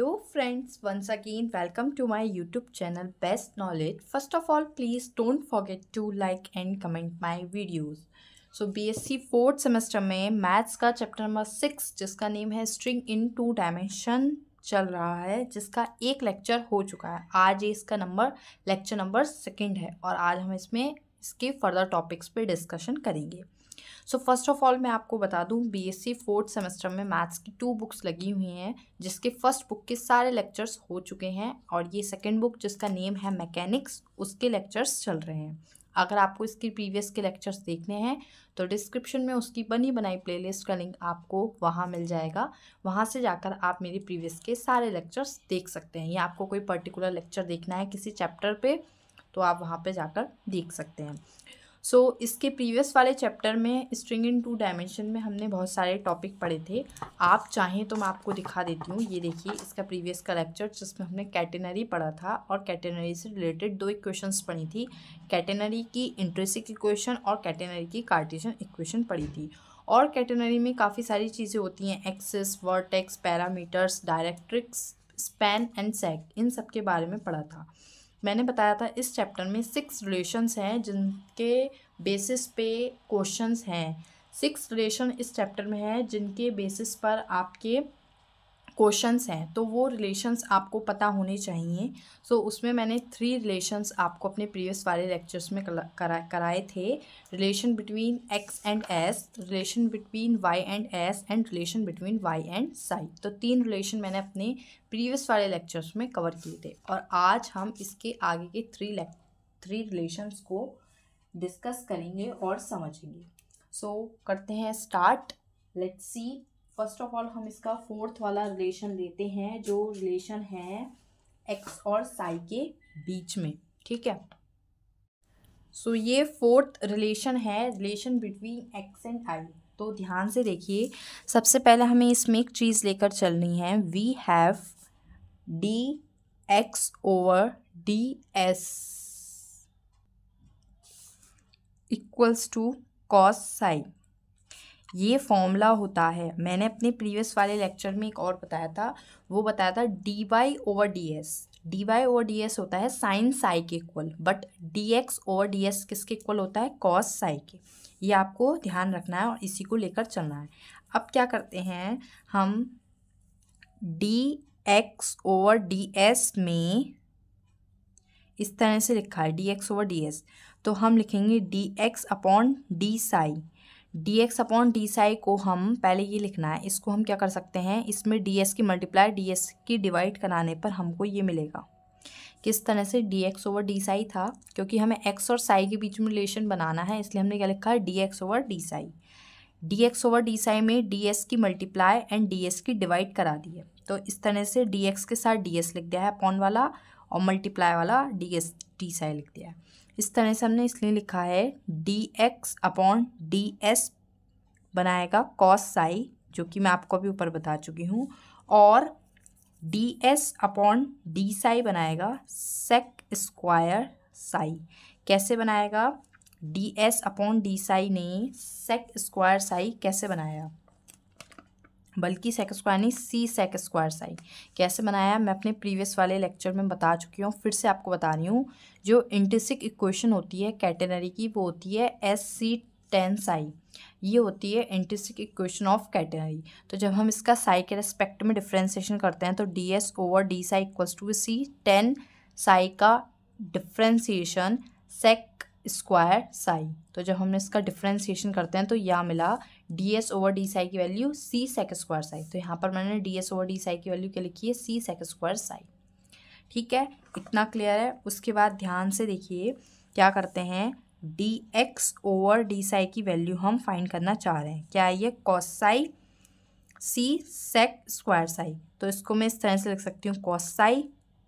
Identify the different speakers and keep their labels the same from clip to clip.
Speaker 1: hello friends once again welcome to my YouTube channel best knowledge first of all please don't forget to like and comment my videos so B S C fourth semester में maths का chapter number six जिसका name है string in two dimension चल रहा है जिसका एक lecture हो चुका है आज इसका नंबर लेक्चर नंबर सेकेंड है और आज हम इसमें इसके फर्दर टॉपिक्स पर डिस्कशन करेंगे सो फर्स्ट ऑफ ऑल मैं आपको बता दूं बीएससी फोर्थ सेमेस्टर में मैथ्स की टू बुक्स लगी हुई हैं जिसके फर्स्ट बुक के सारे लेक्चर्स हो चुके हैं और ये सेकेंड बुक जिसका नेम है मैकेनिक्स उसके लेक्चर्स चल रहे हैं अगर आपको इसके प्रीवियस के लेक्चर्स देखने हैं तो डिस्क्रिप्शन में उसकी बनी बनाई प्लेलिस्ट का लिंक आपको वहाँ मिल जाएगा वहाँ से जाकर आप मेरे प्रीवियस के सारे लेक्चर्स देख सकते हैं या आपको कोई पर्टिकुलर लेक्चर देखना है किसी चैप्टर पे तो आप वहाँ पे जाकर देख सकते हैं सो so, इसके प्रीवियस वाले चैप्टर में स्ट्रिंग इन टू डायमेंशन में हमने बहुत सारे टॉपिक पढ़े थे आप चाहें तो मैं आपको दिखा देती हूँ ये देखिए इसका प्रीवियस का लेक्चर जिसमें हमने कैटेनरी पढ़ा था और कैटेनरी से रिलेटेड दो इक्वेशंस पढ़ी थी कैटेनरी की इंट्रेसिक इक्वेशन और कैटेनरी की कार्टेशन इक्वेशन पढ़ी थी और कैटेनरी में काफ़ी सारी चीज़ें होती हैं axes vertex parameters directrix span and sag इन सब के बारे में पढ़ा था मैंने बताया था इस चैप्टर में सिक्स रिलेशंस हैं जिनके बेसिस पे क्वेश्चंस हैं सिक्स रिलेशन इस चैप्टर में है जिनके बेसिस पर आपके क्वेश्चंस हैं तो वो रिलेशंस आपको पता होने चाहिए सो so, उसमें मैंने थ्री रिलेशंस आपको अपने प्रीवियस वाले लेक्चर्स में करा कराए थे relation between X and S relation between Y and S and relation between Y and psi तो तीन रिलेशन मैंने अपने प्रीवियस वाले लेक्चर्स में कवर किए थे और आज हम इसके आगे के थ्री थ्री रिलेशन्स को डिस्कस करेंगे और समझेंगे सो so, करते हैं start let's see first of all हम इसका फोर्थ वाला रिलेशन लेते हैं जो रिलेशन है एक्स और साई के बीच में ठीक है सो so, ये फोर्थ रिलेशन है relation between X and I तो ध्यान से देखिए सबसे पहले हमें इसमें एक चीज़ लेकर चलनी है we have D X over D S equals to cos psi ये फॉर्मूला होता है मैंने अपने प्रीवियस वाले लेक्चर में एक और बताया था वो बताया था D Y over D S D Y over D S होता है साइन साई के equal but D X over D S किसके इक्वल होता है कॉस साई के ये आपको ध्यान रखना है और इसी को लेकर चलना है अब क्या करते हैं हम D X over D S में इस तरह से लिखा है D X over D S तो हम लिखेंगे D X upon D psi D X upon D psi को हम पहले ये लिखना है इसको हम क्या कर सकते हैं इसमें डी एस की मल्टीप्लाई डी एस की डिवाइड कराने पर हमको ये मिलेगा किस तरह से D X over D psi था क्योंकि हमें एक्स और साई के बीच में रिलेशन बनाना है इसलिए हमने क्या लिखा है D X over D psi D X over D psi में डी एस की मल्टीप्लाई एंड डी एस की डिवाइड करा दी है तो इस तरह से डी एक्स के साथ डी एस लिख दिया है अपॉन वाला और मल्टीप्लाई वाला डी एस डी साई लिख दिया है इस तरह से हमने इसलिए लिखा है D X upon D S बनाएगा कॉस साई जो कि मैं आपको अभी ऊपर बता चुकी हूँ और D S upon D psi बनाएगा सेक स्क्वायर साई कैसे बनाएगा D S upon D psi ने सेक स्क्वायर साई कैसे बनाया बल्कि सेक स्क्वायर नहीं सी सेक स्क्वायर साइन कैसे बनाया मैं अपने प्रीवियस वाले लेक्चर में बता चुकी हूँ फिर से आपको बता रही हूँ जो इंटेसिक इक्वेशन होती है कैटेनरी की वो होती है एस सी टेन साई ये होती है इंटेसिक इक्वेशन ऑफ कैटेनरी तो जब हम इसका साई के रेस्पेक्ट में डिफ्रेंसीशन करते हैं तो D S over D psi equals to C tan psi का डिफ्रेंसीशन सेक स्क्वायर साई तो जब हमने इसका डिफ्रेंसीशन करते हैं तो यह मिला D S over D psi की value C sec square psi तो यहाँ पर मैंने D S over D psi की वैल्यू क्या लिखी है सी सेक स्क्वायर साई ठीक है इतना क्लियर है उसके बाद ध्यान से देखिए क्या करते हैं D X over D psi की वैल्यू हम फाइंड करना चाह रहे हैं क्या ये psi C sec square psi तो इसको मैं इस तरह से लिख सकती हूँ कॉसाई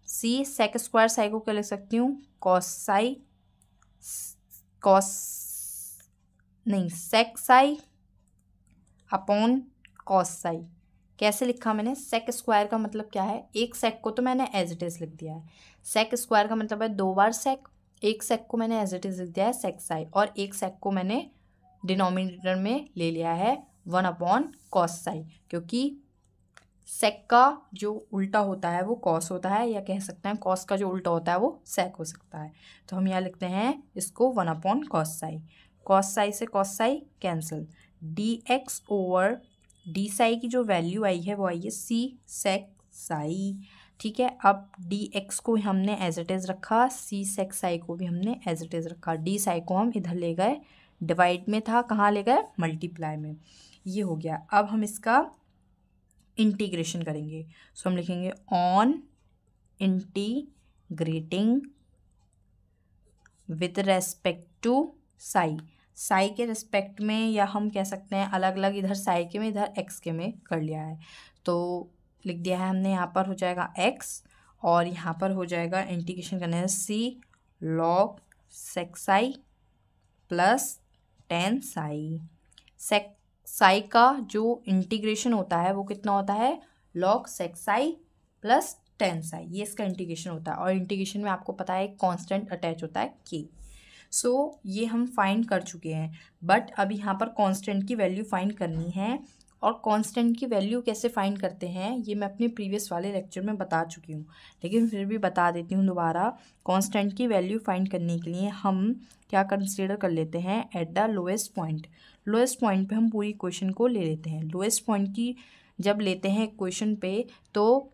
Speaker 1: सी सेक स्क्वायर साई को क्या लिख सकती हूँ कॉस साई कॉस नहीं sec psi upon cos psi कैसे लिखा मैंने सेक स्क्वायर का मतलब क्या है एक सेक को तो मैंने एज इट इज़ लिख दिया है सेक स्क्वायर का मतलब है दो बार सेक एक सेक को मैंने एज इट इज़ लिख दिया है सेक साई और एक सेक को मैंने डिनोमिनेटर में ले लिया है वन अपॉन कॉस साई क्योंकि सेक का जो उल्टा होता है वो कॉस होता है या कह सकते हैं कॉस का जो उल्टा होता है वो सेक हो सकता है तो हम यहाँ लिखते हैं इसको one upon cos psi cos psi से cos psi cancel D X over D psi की जो वैल्यू आई है वो आई है सी सेक साई ठीक है अब डी एक्स को हमने एज इट इज़ रखा सी सेक साई को भी हमने एज इट इज़ रखा डी साई को हम इधर ले गए डिवाइड में था कहाँ ले गए मल्टीप्लाई में ये हो गया अब हम इसका इंटीग्रेशन करेंगे सो हम लिखेंगे on integrating with respect to psi psi के रिस्पेक्ट में या हम कह सकते हैं अलग अलग इधर साई के में इधर एक्स के में कर लिया है तो लिख दिया है हमने यहाँ पर हो जाएगा एक्स और यहाँ पर हो जाएगा इंटीग्रेशन करने से C log sec psi plus tan psi sec psi का जो इंटीग्रेशन होता है वो कितना होता है log sec psi plus tan psi ये इसका इंटीग्रेशन होता है और इंटीग्रेशन में आपको पता है एक कांस्टेंट अटैच होता है के सो so, ये हम फाइंड कर चुके हैं बट अब यहाँ पर कांस्टेंट की वैल्यू फाइंड करनी है और कांस्टेंट की वैल्यू कैसे फाइंड करते हैं ये मैं अपने प्रीवियस वाले लेक्चर में बता चुकी हूँ लेकिन फिर भी बता देती हूँ दोबारा कांस्टेंट की वैल्यू फाइंड करने के लिए हम क्या कंसिडर कर लेते हैं at the lowest point lowest point पे हम पूरी क्वेश्चन को ले लेते हैं लोएस्ट पॉइंट की जब लेते हैं क्वेश्चन पे तो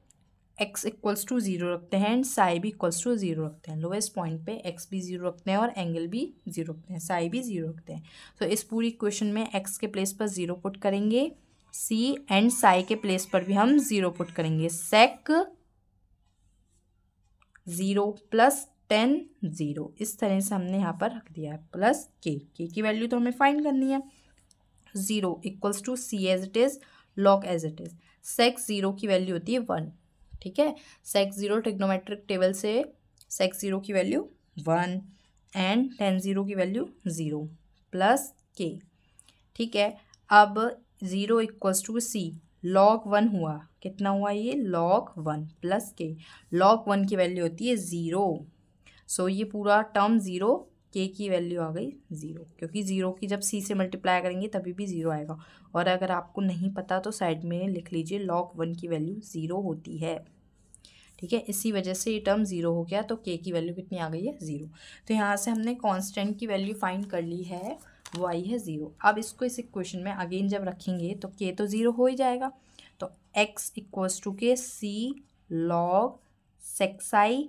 Speaker 1: एक्स इक्वल्स टू ज़ीरो रखते हैं एंड साई भी इक्वल्स टू ज़ीरो रखते हैं लोएस्ट पॉइंट पे एक्स भी ज़ीरो रखते हैं और एंगल भी ज़ीरो रखते हैं साई भी ज़ीरो रखते हैं तो so, इस पूरी क्वेश्चन में एक्स के प्लेस पर ज़ीरो पुट करेंगे सी एंड साई के प्लेस पर भी हम ज़ीरो पुट करेंगे sec zero plus tan zero इस तरह से हमने यहाँ पर रख दिया है प्लस के के की वैल्यू तो हमें फाइंड करनी है zero equals to C as it is log as it is sec zero की वैल्यू होती है वन ठीक है सेक्स ज़ीरो टिग्नोमेट्रिक टेबल से सेक्स ज़ीरो की value one and tan zero की वैल्यू ज़ीरो प्लस के ठीक है अब zero equals to C log one हुआ कितना हुआ ये लॉग वन प्लस के लॉग वन की वैल्यू होती है ज़ीरो सो so, ये पूरा टर्म ज़ीरो के की वैल्यू आ गई ज़ीरो क्योंकि ज़ीरो की जब सी से मल्टीप्लाई करेंगे तभी भी ज़ीरो आएगा और अगर आपको नहीं पता तो साइड में लिख लीजिए लॉग वन की वैल्यू ज़ीरो होती है ठीक है इसी वजह से ये टर्म ज़ीरो हो गया तो के की वैल्यू कितनी आ गई है ज़ीरो तो यहाँ से हमने कॉन्स्टेंट की वैल्यू फाइंड कर ली है वो आई है ज़ीरो अब इसको इस इक्वेशन में अगेन जब रखेंगे तो के तो ज़ीरो हो ही जाएगा तो एक्स इक्वल्स टू के सी लॉग सेक्साई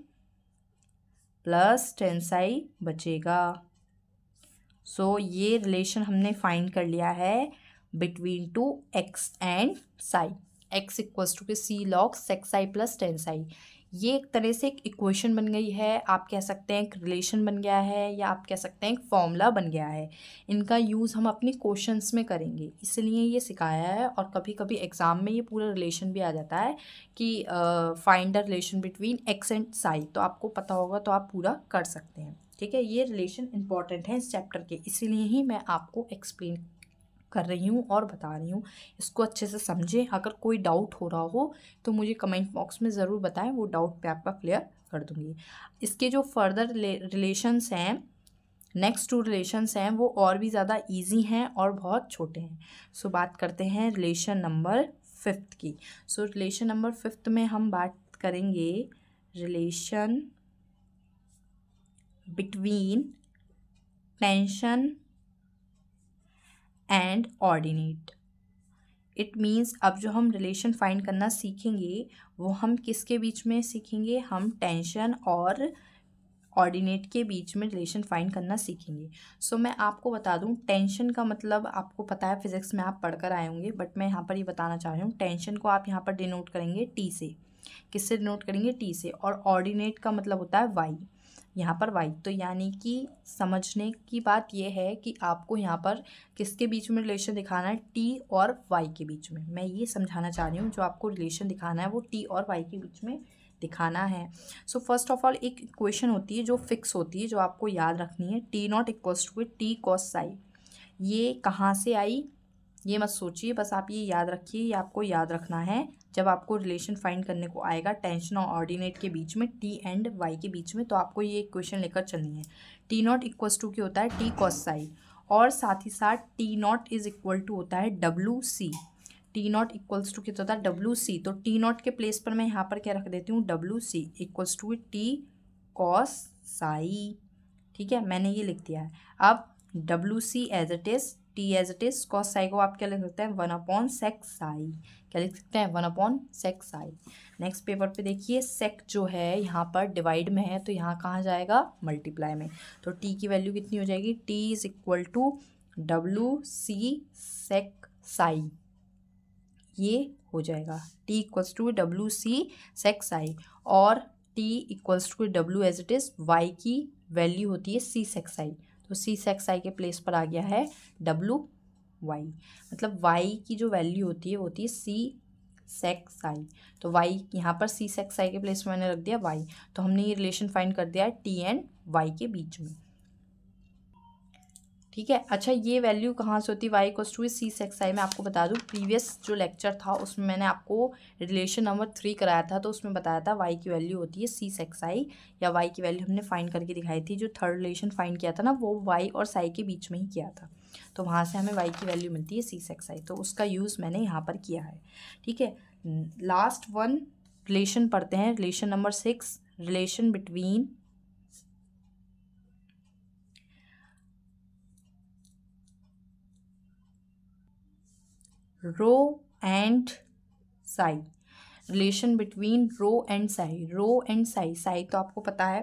Speaker 1: प्लस टेंसाई बचेगा सो so, ये रिलेशन हमने फाइंड कर लिया है between two X and psi X equals to के सी लॉक्स एक्स आई प्लस टेंसाई ये एक तरह से एक इक्वेशन बन गई है आप कह सकते हैं एक रिलेशन बन गया है या आप कह सकते हैं एक फॉर्मूला बन गया है इनका यूज़ हम अपने क्वेश्चंस में करेंगे इसलिए ये सिखाया है और कभी कभी एग्ज़ाम में ये पूरा रिलेशन भी आ जाता है कि find the relation between X and psi तो आपको पता होगा तो आप पूरा कर सकते हैं ठीक है ये रिलेशन इंपॉर्टेंट है इस चैप्टर के इसीलिए ही मैं आपको एक्सप्लेन कर रही हूँ और बता रही हूँ इसको अच्छे से समझें अगर कोई डाउट हो रहा हो तो मुझे कमेंट बॉक्स में ज़रूर बताएं वो डाउट मैं आपका क्लियर कर दूँगी इसके जो फर्दर रिलेशंस हैं नेक्स्ट टू रिलेशंस हैं वो और भी ज़्यादा ईजी हैं और बहुत छोटे हैं सो बात करते हैं रिलेशन नंबर फिफ्थ की सो रिलेशन नंबर फिफ्थ में हम बात करेंगे relation between tension and ordinate it means अब जो हम रिलेशन फाइंड करना सीखेंगे वो हम किसके बीच में सीखेंगे हम टेंशन और ऑर्डिनेट के बीच में रिलेशन फाइंड करना सीखेंगे सो so, मैं आपको बता दूँ टेंशन का मतलब आपको पता है फिजिक्स में आप पढ़कर आए होंगे बट मैं यहाँ पर ये बताना चाह रही हूँ टेंशन को आप यहाँ पर डिनोट करेंगे टी से किससे डिनोट करेंगे टी से और ऑर्डिनेट का मतलब होता है वाई यहाँ पर वाई तो यानी कि समझने की बात यह है कि आपको यहाँ पर किसके बीच में रिलेशन दिखाना है टी और वाई के बीच में मैं ये समझाना चाह रही हूँ जो आपको रिलेशन दिखाना है वो टी और वाई के बीच में दिखाना है सो फर्स्ट ऑफ ऑल एक इक्वेशन होती है जो फिक्स होती है जो आपको याद रखनी है T naught equal to T cos psi ये कहाँ से आई ये मत सोचिए बस आप ये याद रखिए ये आपको याद रखना है जब आपको रिलेशन फाइंड करने को आएगा टेंशन और ऑर्डिनेट के बीच में टी एंड वाई के बीच में तो आपको ये क्वेश्चन लेकर चलनी है टी नॉट इक्वल टू क्या होता है टी कॉस साई और साथ ही साथ T naught is equal to होता है W C T naught equals to क्या होता है डब्लू सी तो टी नॉट के प्लेस पर मैं यहाँ पर क्या रख देती हूँ W C equals to T cos psi ठीक है मैंने ये लिख दिया है अब W C as it is T as it is cos psi को आप क्या लिख सकते हैं वन अपॉन सेक्स साई क्या लिख सकते हैं one upon sec psi next paper पे देखिए सेक जो है यहाँ पर डिवाइड में है तो यहाँ कहाँ जाएगा मल्टीप्लाई में तो टी की वैल्यू कितनी हो जाएगी T is equal to W C sec psi ये हो जाएगा T equals to W C sec psi और T equals to W as it is Y की वैल्यू होती है सी सेक्स आई तो सी सेक्स आई के प्लेस पर आ गया है डब्लू वाई मतलब वाई की जो वैल्यू होती है वो होती है सी सेक्स आई तो वाई यहाँ पर सी सेक्स आई के प्लेस में मैंने रख दिया वाई तो हमने ये रिलेशन फाइंड कर दिया है टी एंड वाई के बीच में ठीक है अच्छा ये वैल्यू कहाँ से होती है Y cos to C sec psi मैं आपको बता दूँ प्रीवियस जो लेक्चर था उसमें मैंने आपको रिलेशन नंबर थ्री कराया था तो उसमें बताया था वाई की वैल्यू होती है सी सेक्स आई या वाई की वैल्यू हमने फाइंड करके दिखाई थी जो थर्ड रिलेशन फाइंड किया था ना वो वाई और साई के बीच में ही किया था तो वहाँ से हमें वाई की वैल्यू मिलती है सी सेक्स आई तो उसका यूज़ मैंने यहाँ पर किया है ठीक है लास्ट वन रिलेशन पढ़ते हैं relation number six relation between rho and psi relation between rho and psi rho and psi psi तो आपको पता है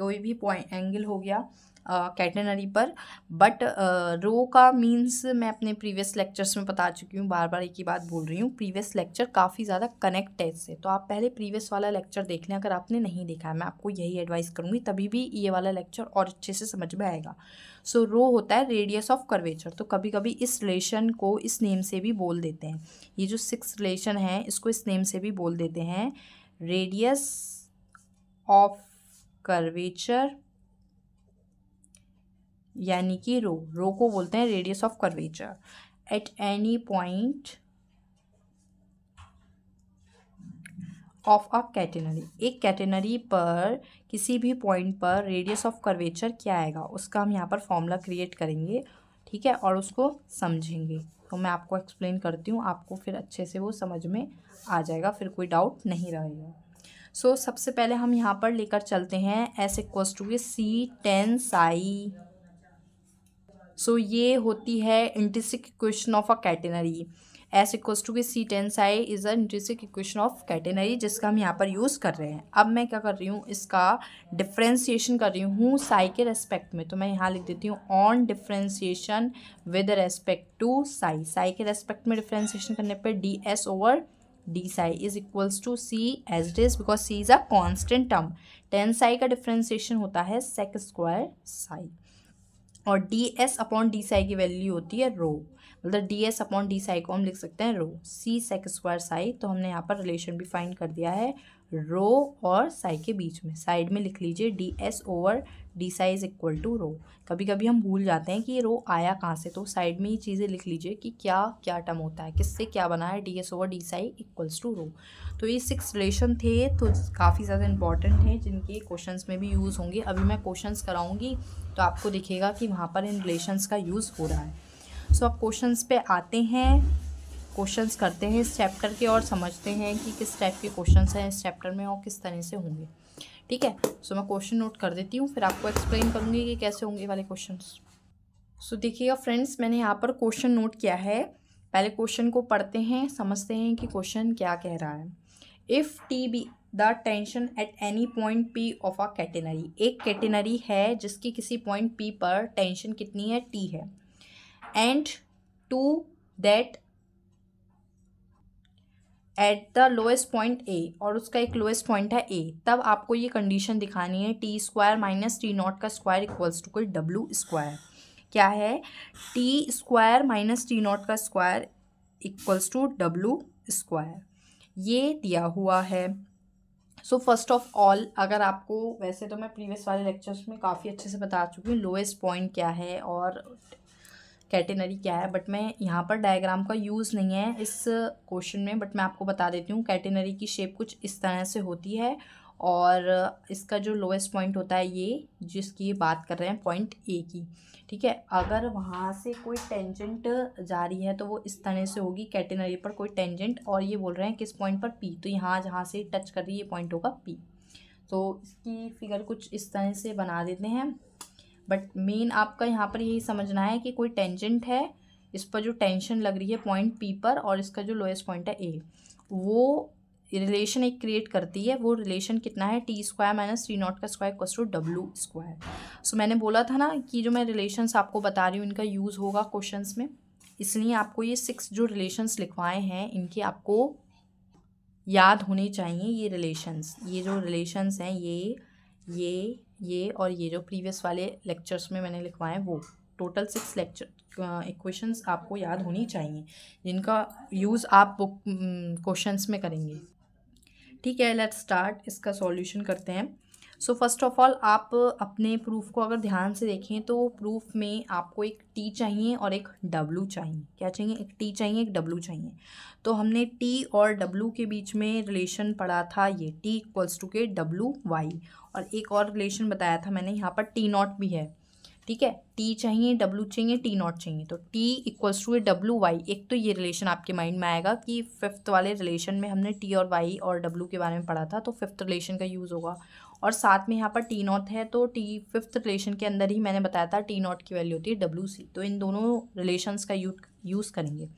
Speaker 1: कोई भी पॉइंट एंगल हो गया कैटेनरी uh, पर बट रो uh, का मीन्स मैं अपने प्रीवियस लेक्चर्स में बता चुकी हूँ बार बार एक ही बात बोल रही हूँ प्रीवियस लेक्चर काफ़ी ज़्यादा कनेक्ट है इससे तो आप पहले प्रीवियस वाला लेक्चर देख लें अगर आपने नहीं देखा है मैं आपको यही एडवाइस करूँगी तभी भी ये वाला लेक्चर और अच्छे से समझ में आएगा सो so, रो होता है रेडियस ऑफ कर्वेचर तो कभी कभी इस रिलेशन को इस नेम से भी बोल देते हैं ये जो सिक्स रिलेशन है इसको इस नेम से भी बोल देते हैं रेडियस ऑफ कर्वेचर यानी कि रो रो को बोलते हैं radius of curvature at any point of a catenary एक कैटेनरी पर किसी भी पॉइंट पर रेडियस ऑफ कर्वेचर क्या आएगा उसका हम यहाँ पर फॉर्मूला क्रिएट करेंगे ठीक है और उसको समझेंगे तो मैं आपको एक्सप्लेन करती हूँ आपको फिर अच्छे से वो समझ में आ जाएगा फिर कोई डाउट नहीं रहेगा सो so, सबसे पहले हम यहाँ पर लेकर चलते हैं S equals to C tan psi so ये होती है intrinsic equation of a catenary S equals to की C tan psi is a intrinsic equation of catenary जिसका हम यहाँ पर यूज़ कर रहे हैं अब मैं क्या कर रही हूँ इसका डिफ्रेंसीशन कर रही हूँ साई के रेस्पेक्ट में तो मैं यहाँ लिख देती हूँ on differentiation with respect to psi psi के रेस्पेक्ट में डिफ्रेंसीशन करने पर D S over D psi is equals to C as it is because C is a constant term tan psi का डिफ्रेंसिएशन होता है सेक स्क्वायर साई और D S upon D psi की value होती है rho मतलब D S upon D psi को हम लिख सकते हैं रो सी सेक स्क्वायर साई तो हमने यहाँ पर रिलेशन भी फाइंड कर दिया है रो और साई के बीच में साइड में लिख लीजिए D S over D psi is equal to rho कभी कभी हम भूल जाते हैं कि ये रो आया कहाँ से तो साइड में ये चीज़ें लिख लीजिए कि क्या क्या टर्म होता है किससे क्या बना है D S over D psi equals to rho तो ये सिक्स रिलेशन थे तो काफ़ी ज़्यादा इंपॉर्टेंट हैं जिनके क्वेश्चन में भी यूज़ होंगे अभी मैं क्वेश्चन कराऊँगी तो आपको दिखेगा कि वहाँ पर इन रिलेशन का यूज़ हो रहा है सो so, अब क्वेश्चन पे आते हैं क्वेश्चंस करते हैं इस चैप्टर के और समझते हैं कि किस टाइप के क्वेश्चंस हैं इस चैप्टर में और किस तरह से होंगे ठीक है सो मैं क्वेश्चन नोट कर देती हूँ फिर आपको एक्सप्लेन करूँगी कि कैसे होंगे वाले क्वेश्चन सो देखिएगा फ्रेंड्स मैंने यहाँ पर क्वेश्चन नोट किया है पहले क्वेश्चन को पढ़ते हैं समझते हैं कि क्वेश्चन क्या कह रहा है if T be the tension at any point P of a catenary एक कैटेनरी है जिसकी किसी पॉइंट पी पर टेंशन कितनी है टी है and to that at the lowest point A और उसका एक लोएस्ट पॉइंट है ए तब आपको ये कंडीशन दिखानी है T square minus T naught का स्क्वायर इक्वल्स टू कोई डब्लू स्क्वायर क्या है T square minus T naught का square equals to W square ये दिया हुआ है सो फर्स्ट ऑफ ऑल अगर आपको वैसे तो मैं प्रीवियस वाले लेक्चर्स में काफ़ी अच्छे से बता चुकी हूँ लोएस्ट पॉइंट क्या है और कैटेनरी क्या है बट मैं यहाँ पर डायग्राम का यूज़ नहीं है इस क्वेश्चन में बट मैं आपको बता देती हूँ कैटेनरी की शेप कुछ इस तरह से होती है और इसका जो लोएस्ट पॉइंट होता है ये जिसकी बात कर रहे हैं पॉइंट ए की ठीक है अगर वहाँ से कोई टेंजेंट जा रही है तो वो इस तरह से होगी कैटेनरी पर कोई टेंजेंट और ये बोल रहे हैं किस पॉइंट पर पी तो यहाँ जहाँ से टच कर रही है पॉइंट होगा पी तो इसकी फिगर कुछ इस तरह से बना देते हैं बट मेन आपका यहाँ पर यही समझना है कि कोई टेंजेंट है इस पर जो टेंशन लग रही है पॉइंट पी पर और इसका जो लोएस्ट पॉइंट है ए वो रिलेशन एक क्रिएट करती है वो रिलेशन कितना है T square minus T naught का square equals to W square so मैंने बोला था ना कि जो मैं रिलेशंस आपको बता रही हूँ इनका यूज़ होगा क्वेश्चंस में इसलिए आपको ये सिक्स जो रिलेशंस लिखवाए हैं इनके आपको याद होने चाहिए ये रिलेशंस ये जो रिलेशंस हैं ये ये ये और ये जो प्रीवियस वाले लेक्चर्स में मैंने लिखवाए वो टोटल सिक्स लेक्चर इक्वेशंस आपको याद होनी चाहिए जिनका यूज़ आप बुक क्वेश्चंस में करेंगे ठीक है लेट्स स्टार्ट इसका सॉल्यूशन करते हैं सो फर्स्ट ऑफ ऑल आप अपने प्रूफ को अगर ध्यान से देखें तो प्रूफ में आपको एक टी चाहिए और एक डब्लू चाहिए क्या चाहिए एक टी चाहिए एक डब्लू चाहिए तो हमने टी और डब्लू के बीच में रिलेशन पढ़ा था ये टी इक्वल्स टू के डब्लू वाई और एक और रिलेशन बताया था मैंने यहाँ पर टी नॉट भी है ठीक है टी चाहिए डब्लू चाहिए टी नॉट चाहिए तो टी इक्वल्स टू ए डब्लू वाई एक तो ये रिलेशन आपके माइंड में आएगा कि फिफ्थ वाले रिलेशन में हमने टी और वाई और डब्लू के बारे में पढ़ा था तो फिफ्थ रिलेशन का यूज़ होगा और साथ में यहाँ पर टी नॉट है तो टी फिफ्थ रिलेशन के अंदर ही मैंने बताया था टी नॉट की वैल्यू होती है डब्ल्यू सी तो इन दोनों रिलेशन का यू यूज़ करेंगे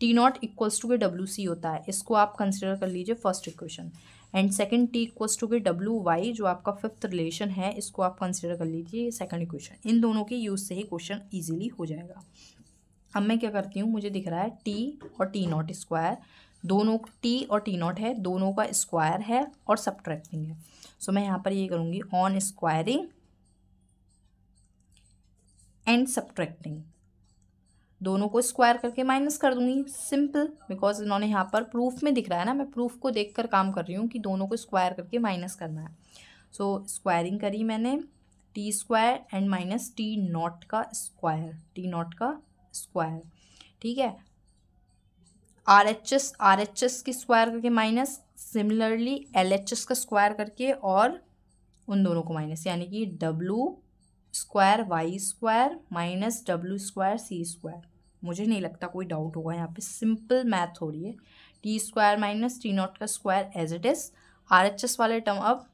Speaker 1: टी नॉट इक्वल्स टू के डब्ल्यू सी होता है इसको आप कंसिडर कर लीजिए first equation and second T equals to के डब्ल्यू वाई जो आपका फिफ्थ रिलेशन है इसको आप कंसिडर कर लीजिए सेकेंड इक्वेशन इन दोनों के यूज़ से ही क्वेश्चन ईजिली हो जाएगा अब मैं क्या करती हूँ मुझे दिख रहा है टी और टी नॉट स्क्वायर दोनों टी और टी नॉट है दोनों का स्क्वायर है और सब्ट्रैक्टिंग है सो so, मैं यहाँ पर ये करूँगी ऑन स्क्वायरिंग एंड सब्ट्रैक्टिंग दोनों को स्क्वायर करके माइनस कर दूंगी सिंपल बिकॉज इन्होंने यहाँ पर प्रूफ में दिख रहा है ना मैं प्रूफ को देखकर काम कर रही हूँ कि दोनों को स्क्वायर करके माइनस करना है सो so, स्क्वायरिंग करी मैंने T square and minus T naught का स्क्वायर टी नॉट का स्क्वायर ठीक है R H S R H S की स्क्वायर करके minus similarly L H S का स्क्वायर करके और उन दोनों को माइनस यानी कि W square Y square minus W square C square मुझे नहीं लगता कोई डाउट होगा यहाँ पे सिंपल मैथ हो रही है T square minus T naught का square as it is R H S वाले टर्म अब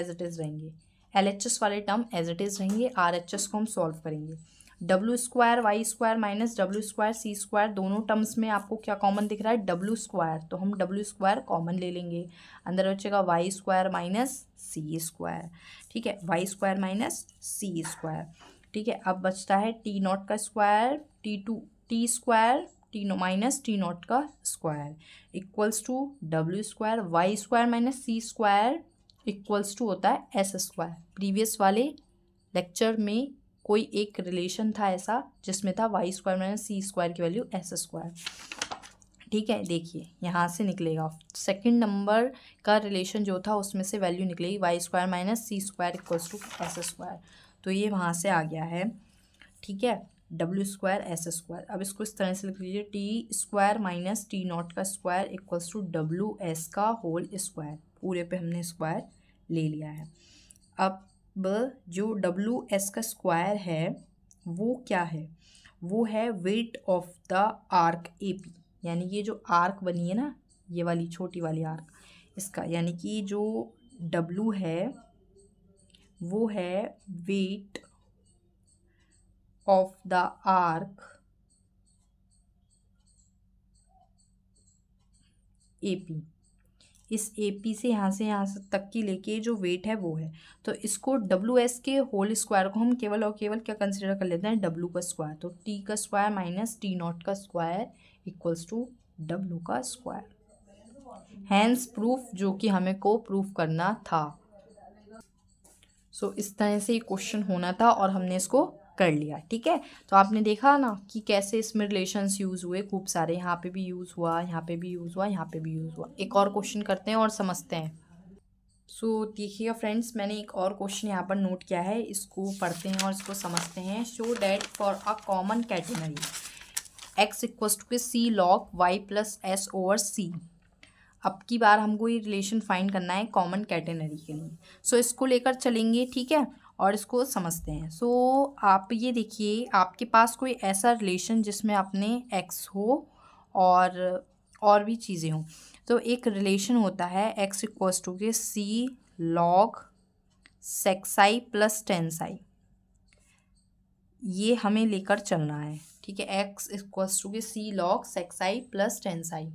Speaker 1: एज इट इज़ रहेंगे एल एच एस वाले टर्म एज इट इज़ रहेंगे आर एच एस को हम सॉल्व करेंगे W square Y square minus W square C square दोनों terms में आपको क्या कॉमन दिख रहा है डब्ल्यू स्क्वायर तो हम डब्ल्यू स्क्वायर कॉमन ले लेंगे अंदर बचेगा Y square minus C square ठीक है Y square minus C square ठीक है अब बचता है टी नॉट का square T to T square T naught minus T naught का square equals to W square Y square minus C square equals to होता है एस स्क्वायर प्रीवियस वाले लेक्चर में कोई एक रिलेशन था ऐसा जिसमें था Y square minus C square की वैल्यू एस स्क्वायर ठीक है देखिए यहाँ से निकलेगा सेकंड नंबर का रिलेशन जो था उसमें से वैल्यू निकलेगी Y square minus C square equals to S square तो ये वहाँ से आ गया है ठीक है डब्ल्यू स्क्वायर एस स्क्वायर अब इसको इस तरह से लिख लीजिए T square minus T naught का square equals to W S का होल स्क्वायर पूरे पे हमने स्क्वायर ले लिया है अब ब जो डब्ल्यू एस का स्क्वायर है वो क्या है वो है weight of the arc A P यानी ये जो आर्क बनी है ना ये वाली छोटी वाली आर्क इसका यानी कि जो डब्लू है वो है weight of the arc A P इस ए पी से यहाँ से यहाँ तक की लेके जो वेट है वो है तो इसको डब्ल्यू एस के होल स्क्वायर को हम केवल और केवल क्या कंसिडर कर लेते हैं डब्ल्यू का स्क्वायर तो टी का स्क्वायर माइनस टी नॉट का स्क्वायर इक्वल्स टू डब्ल्यू का स्क्वायर हैंस प्रूफ जो कि हमें को प्रूफ करना था सो so, इस तरह से ये क्वेश्चन होना था और हमने इसको कर लिया ठीक है तो आपने देखा ना कि कैसे इसमें रिलेशंस यूज़ हुए खूब सारे यहाँ पे भी यूज़ हुआ यहाँ पे भी यूज़ हुआ यहाँ पे भी यूज़ हुआ एक और क्वेश्चन करते हैं और समझते हैं सो so, देखिएगा फ्रेंड्स मैंने एक और क्वेश्चन यहाँ पर नोट किया है इसको पढ़ते हैं और इसको समझते हैं show that for a common category X equals to C log Y plus S over C अब की बार हमको ये रिलेशन फाइंड करना है कॉमन कैटेगरी के लिए सो so, इसको लेकर चलेंगे ठीक है और इसको समझते हैं सो so, आप ये देखिए आपके पास कोई ऐसा रिलेशन जिसमें आपने एक्स हो और और भी चीज़ें हों तो एक रिलेशन होता है एक्स इक्वल्स टू के सी लॉग सेक्साई प्लस टेंसाई ये हमें लेकर चलना है ठीक है एक्स इक्वल्स टू के सी लॉग सेक्साई प्लस टेंसाई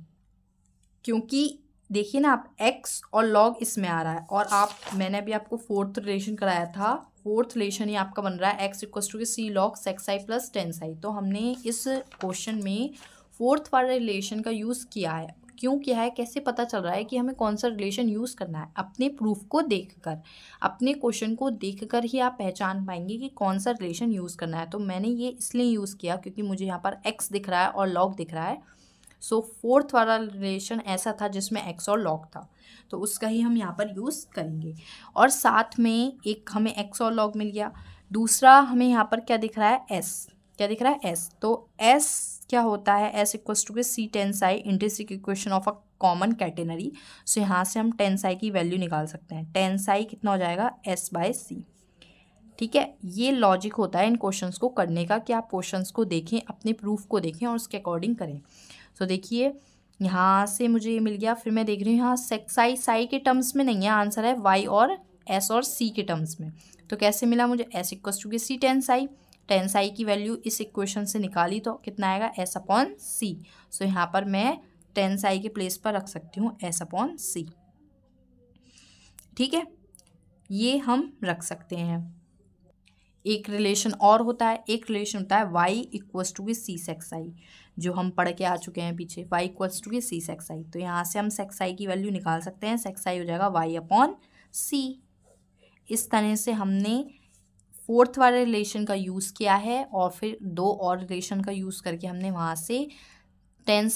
Speaker 1: क्योंकि देखिए ना आप एक्स और लॉग इसमें आ रहा है और आप मैंने अभी आपको फोर्थ रिलेशन कराया था फोर्थ रिलेशन ही आपका बन रहा है एक्स इक्व to C log sec psi plus tan psi तो हमने इस क्वेश्चन में फोर्थ वाला रिलेशन का यूज़ किया है क्यों किया है कैसे पता चल रहा है कि हमें कौन सा रिलेशन यूज़ करना है अपने प्रूफ को देखकर अपने क्वेश्चन को देखकर ही आप पहचान पाएंगे कि कौन सा रिलेशन यूज़ करना है तो मैंने ये इसलिए यूज़ किया क्योंकि मुझे यहाँ पर एक्स दिख रहा है और लॉग दिख रहा है सो फोर्थ वाला रिलेशन ऐसा था जिसमें एक्स और लॉग था तो उसका ही हम यहाँ पर यूज़ करेंगे और साथ में एक हमें एक्स और लॉग मिल गया दूसरा हमें यहाँ पर क्या दिख रहा है एस क्या दिख रहा है एस तो एस क्या होता है एस इक्वस टू के C tan psi intrinsic equation of a common catenary so यहाँ से हम टेंसाई की वैल्यू निकाल सकते हैं टेंसाई कितना हो जाएगा एस बाय सी ठीक है ये लॉजिक होता है इन क्वेश्चंस को करने का कि आप क्वेश्चंस को देखें अपने प्रूफ को देखें और उसके अकॉर्डिंग करें सो तो देखिए यहाँ से मुझे ये मिल गया फिर मैं देख रही हूँ यहाँ सेक्साई साई के टर्म्स में नहीं है आंसर है वाई और एस और सी के टर्म्स में तो कैसे मिला मुझे S equals to C tan psi tan psi की वैल्यू इस इक्वेशन से निकाली तो कितना आएगा एस अपॉन सी सो यहाँ पर मैं टेन साई के प्लेस पर रख सकती हूँ एस अपॉन सी ठीक है ये हम रख सकते हैं एक रिलेशन और होता है एक रिलेशन होता है वाई इक्वस टू की सी सेक्स आई जो हम पढ़ के आ चुके हैं पीछे वाई इक्वल्स टू के सी सेक्स आई तो यहाँ से हम सेक्स आई की वैल्यू निकाल सकते हैं सेक्स आई हो जाएगा वाई अपॉन सी इस तरह से हमने फोर्थ वाले रिलेशन का यूज़ किया है और फिर दो और रिलेशन का यूज़ करके हमने वहाँ से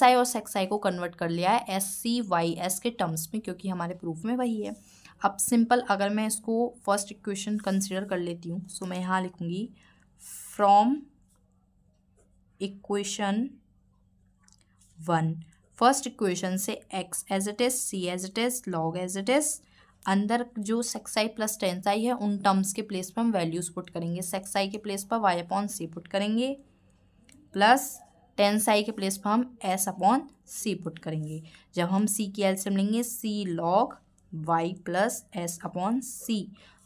Speaker 1: आई और सेक्स आई को कन्वर्ट कर लिया है एस सी वाई एस के टर्म्स में क्योंकि हमारे प्रूफ में वही है अब सिंपल अगर मैं इसको फर्स्ट इक्वेशन कंसिडर कर लेती हूँ सो मैं यहाँ लिखूँगी from equation one first equation से X as it is C as it is log as it is अंदर जो सेक्स आई प्लस आई है उन टर्म्स के प्लेस पर हम वैल्यूज़ पुट करेंगे सेक्स आई के प्लेस पर वाई अपॉन सी पुट करेंगे प्लस आई के प्लेस पर हम एस अपॉन सी पुट करेंगे जब हम सी की एल्सियम लेंगे C log Y plus S upon C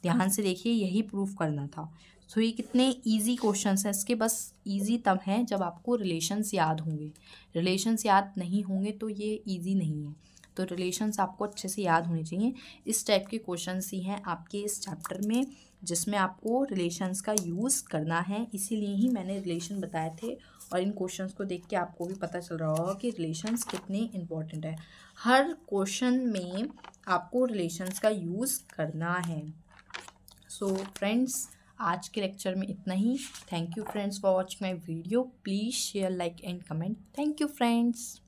Speaker 1: ध्यान से देखिए यही प्रूफ करना था सो ये कितने इजी क्वेश्चंस हैं इसके बस इजी तब हैं जब आपको रिलेशंस याद होंगे रिलेशंस याद नहीं होंगे तो ये इजी नहीं है तो रिलेशंस आपको अच्छे से याद होने चाहिए इस टाइप के क्वेश्चन ही हैं आपके इस चैप्टर में जिसमें आपको रिलेशंस का यूज़ करना है इसीलिए ही मैंने रिलेशन बताए थे और इन क्वेश्चंस को देख के आपको भी पता चल रहा होगा कि रिलेशंस कितने इम्पॉर्टेंट है हर क्वेश्चन में आपको रिलेशंस का यूज़ करना है सो so, फ्रेंड्स आज के लेक्चर में इतना ही thank you friends for watching my video please share like and comment thank you friends